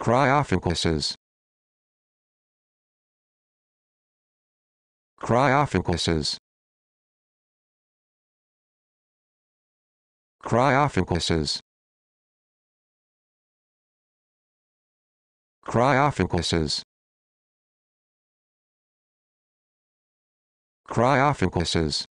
Cryophaguses Cryophaguses Cryophaguses Cryophaguses Cryophaguses